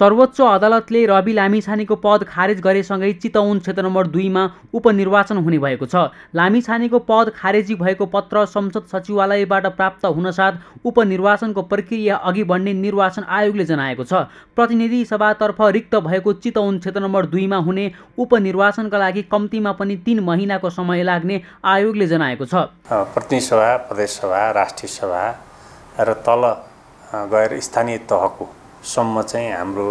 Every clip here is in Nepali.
सर्वोच्च अदालतले रवि लामिछानेको पद खारेज गरेसँगै चितवन क्षेत्र नम्बर दुईमा उपनिर्वाचन हुने भएको छ लामिछानेको पद खारेजी भएको पत्र संसद सचिवालयबाट प्राप्त हुनसाथ उपनिर्वाचनको प्रक्रिया अघि बढ्ने निर्वाचन आयोगले जनाएको छ प्रतिनिधि सभातर्फ रिक्त भएको चितवन क्षेत्र नम्बर दुईमा हुने उपनिर्वाचनका लागि कम्तीमा पनि तिन महिनाको समय लाग्ने आयोगले जनाएको छ प्रतिनिधि सभा प्रदेश सभा राष्ट्रिय सभा र तल गएर स्थानीय तहको सम्म चाहिँ हाम्रो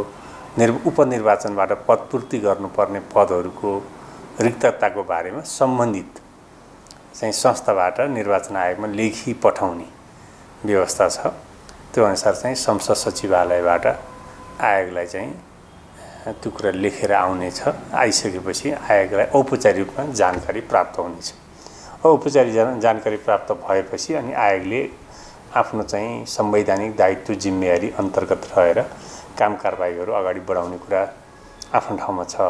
निर् उपनिर्वाचनबाट पदपूर्ति गर्नुपर्ने पदहरूको रिक्तताको बारेमा सम्बन्धित चाहिँ संस्थाबाट निर्वाचन आयोगमा लेखी पठाउने व्यवस्था छ त्यो अनुसार चाहिँ संसद सचिवालयबाट आयोगलाई चाहिँ त्यो कुरा लेखेर आउनेछ आइसकेपछि आयोगलाई औपचारिक रूपमा जानकारी प्राप्त हुनेछ औपचारिक जानकारी प्राप्त भएपछि अनि आयोगले आफ्नो चाहिँ संवैधानिक दायित्व जिम्मेवारी अन्तर्गत रहेर काम कारबाहीहरू अगाडि बढाउने कुरा आफ्नो ठाउँमा छ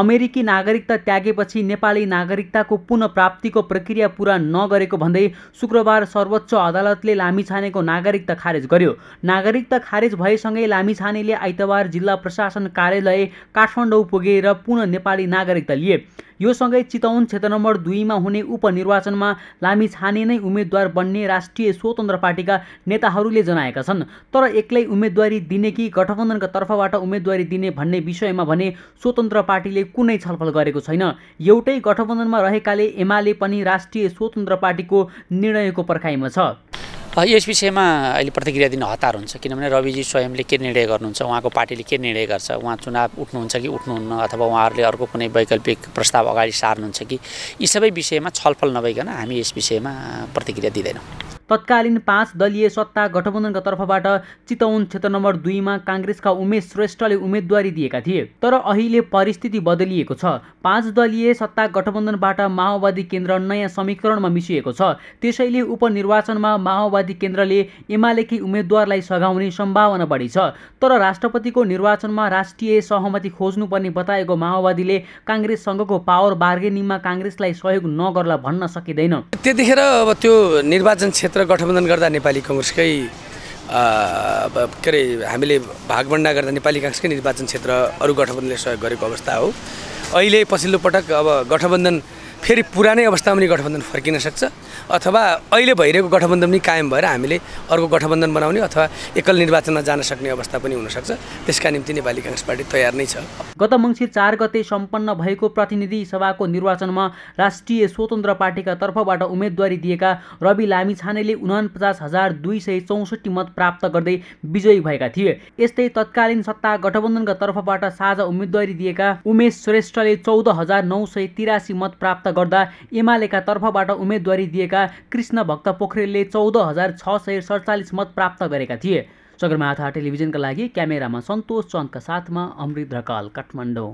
अमेरिकी नागरिकता त्यागेपछि नेपाली नागरिकताको पुनः प्राप्तिको प्रक्रिया पुरा नगरेको भन्दै शुक्रबार सर्वोच्च अदालतले लामिछानेको नागरिकता खारेज गर्यो नागरिकता खारेज भएसँगै लामिछानेले आइतबार जिल्ला प्रशासन कार्यालय काठमाडौँ पुगेर पुनः नेपाली नागरिकता लिए यो सँगै चितौन क्षेत्र नम्बर दुईमा हुने उपनिर्वाचनमा लामी छाने नै उम्मेद्वार बन्ने राष्ट्रिय स्वतन्त्र पार्टीका नेताहरूले जनाएका छन् तर एक्लै उम्मेद्वारी दिने कि गठबन्धनका तर्फबाट उम्मेद्वारी दिने भन्ने विषयमा भने स्वतन्त्र पार्टीले कुनै छलफल गरेको छैन एउटै गठबन्धनमा रहेकाले एमाले पनि राष्ट्रिय स्वतन्त्र पार्टीको निर्णयको पर्खाइमा छ यस विषयमा अहिले प्रतिक्रिया दिन हतार हुन्छ किनभने रविजी स्वयंले के निर्णय गर्नुहुन्छ उहाँको पार्टीले के निर्णय गर्छ उहाँ चुनाव उठ्नुहुन्छ कि उठ्नुहुन्न अथवा उहाँहरूले अर्को कुनै वैकल्पिक प्रस्ताव अगाडि सार्नुहुन्छ कि यी सबै विषयमा छलफल नभइकन हामी यस विषयमा प्रतिक्रिया दिँदैनौँ तत्कालीन पाँच दलीय सत्ता गठबन्धनका तर्फबाट चितवन क्षेत्र नम्बर दुईमा काङ्ग्रेसका उमेश श्रेष्ठले उम्मेदवारी दिएका थिए तर अहिले परिस्थिति बदलिएको छ पाँच दलीय सत्ता गठबन्धनबाट माओवादी केन्द्र नयाँ समीकरणमा मिसिएको छ त्यसैले उपनिर्वाचनमा माओवादी केन्द्रले एमालेकी उम्मेद्वारलाई सघाउने सम्भावना बढी छ तर राष्ट्रपतिको निर्वाचनमा राष्ट्रिय सहमति खोज्नुपर्ने बताएको माओवादीले काङ्ग्रेससँगको पावर बार्गेनिङमा काङ्ग्रेसलाई सहयोग नगर्ला भन्न सकिँदैन त्यतिखेर अब त्यो निर्वाचन क्षेत्र र गठबन्धन गर्दा नेपाली कङ्ग्रेसकै के अरे हामीले भागभन्डा गर्दा नेपाली काङ्ग्रेसकै निर्वाचन क्षेत्र अरू गठबन्धनले सहयोग गरेको अवस्था हो अहिले पछिल्लो पटक अब गठबन्धन फेरि पुरानै अवस्थामा पनि गठबन्धन फर्किन सक्छ अथवा अहिले भइरहेको गठबन्धन पनि कायम भएर हामीले अर्को गठबन्धन बनाउने अथवा एकल निर्वाचनमा जान सक्ने अवस्था पनि हुनसक्छ त्यसका निम्ति नेपाली काङ्ग्रेस पार्टी तयार नै छ गत मङ्सिर चार गते सम्पन्न भएको प्रतिनिधि सभाको निर्वाचनमा राष्ट्रिय स्वतन्त्र पार्टीका तर्फबाट उम्मेदवारी दिएका रवि लामिछानेले उनापचास हजार दुई सय चौसठी मत प्राप्त गर्दै विजयी भएका थिए यस्तै तत्कालीन सत्ता गठबन्धनका तर्फबाट साझा उम्मेदवारी दिएका उमेश श्रेष्ठले चौध हजार नौ सय तिरासी मत प्राप्त गर्दा एमालेका तर्फबाट उम्मेदवारी दिएका कृष्ण भक्त पोखरेलले चौध हजार छ सय सडचालिस मत प्राप्त गरेका थिए सगरमाथा टेलिभिजनका लागि क्यामेरामा सन्तोष चन्दका साथमा अमृत ढकाल काठमाडौँ